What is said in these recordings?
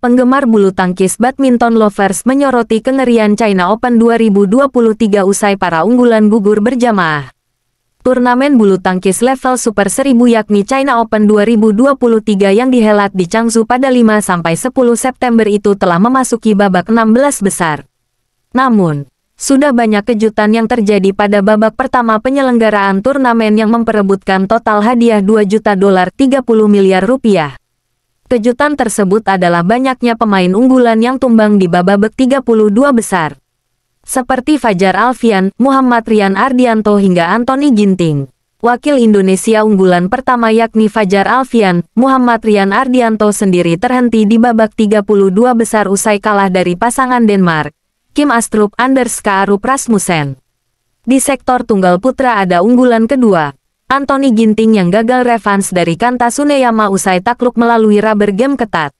penggemar bulu tangkis badminton lovers menyoroti kengerian China Open 2023 usai para unggulan gugur berjamaah. Turnamen bulu tangkis level Super 1000 yakni China Open 2023 yang dihelat di Changzhou pada 5-10 September itu telah memasuki babak 16 besar. Namun, sudah banyak kejutan yang terjadi pada babak pertama penyelenggaraan turnamen yang memperebutkan total hadiah 2 juta dolar 30 miliar rupiah. Kejutan tersebut adalah banyaknya pemain unggulan yang tumbang di babak 32 besar. Seperti Fajar Alfian, Muhammad Rian Ardianto hingga Anthony Ginting. Wakil Indonesia unggulan pertama yakni Fajar Alfian, Muhammad Rian Ardianto sendiri terhenti di babak 32 besar usai kalah dari pasangan Denmark, Kim Astrup Anders Kaarup Rasmussen. Di sektor tunggal putra ada unggulan kedua, Anthony Ginting yang gagal revans dari Kanta Suneyama usai takluk melalui rubber game ketat.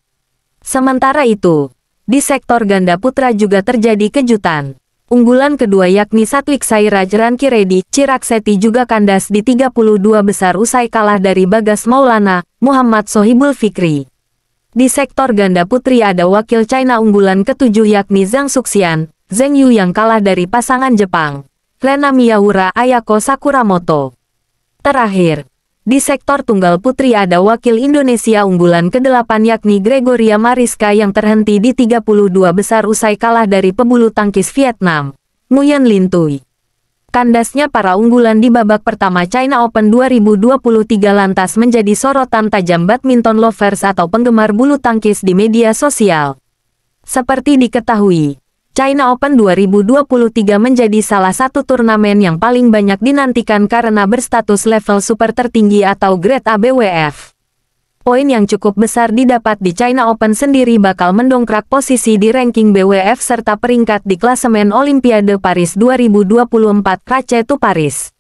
Sementara itu, di sektor ganda putra juga terjadi kejutan. Unggulan kedua yakni Satwik Sairaj Rankiredi, Cirak Seti juga kandas di 32 besar usai kalah dari Bagas Maulana, Muhammad Sohibul Fikri. Di sektor ganda putri ada wakil China unggulan ketujuh yakni Zhang Suxian, Zheng Yu yang kalah dari pasangan Jepang, Lena Miyaura Ayako Sakuramoto. Terakhir, di sektor tunggal putri ada wakil Indonesia unggulan ke-8 yakni Gregoria Mariska yang terhenti di 32 besar usai kalah dari pebulu tangkis Vietnam, Nguyen Lintui. Kandasnya para unggulan di babak pertama China Open 2023 lantas menjadi sorotan tajam badminton lovers atau penggemar bulu tangkis di media sosial. Seperti diketahui, China Open 2023 menjadi salah satu turnamen yang paling banyak dinantikan karena berstatus level super tertinggi atau grade ABWF. Poin yang cukup besar didapat di China Open sendiri bakal mendongkrak posisi di ranking BWF serta peringkat di klasemen Olimpiade Paris 2024 to Paris.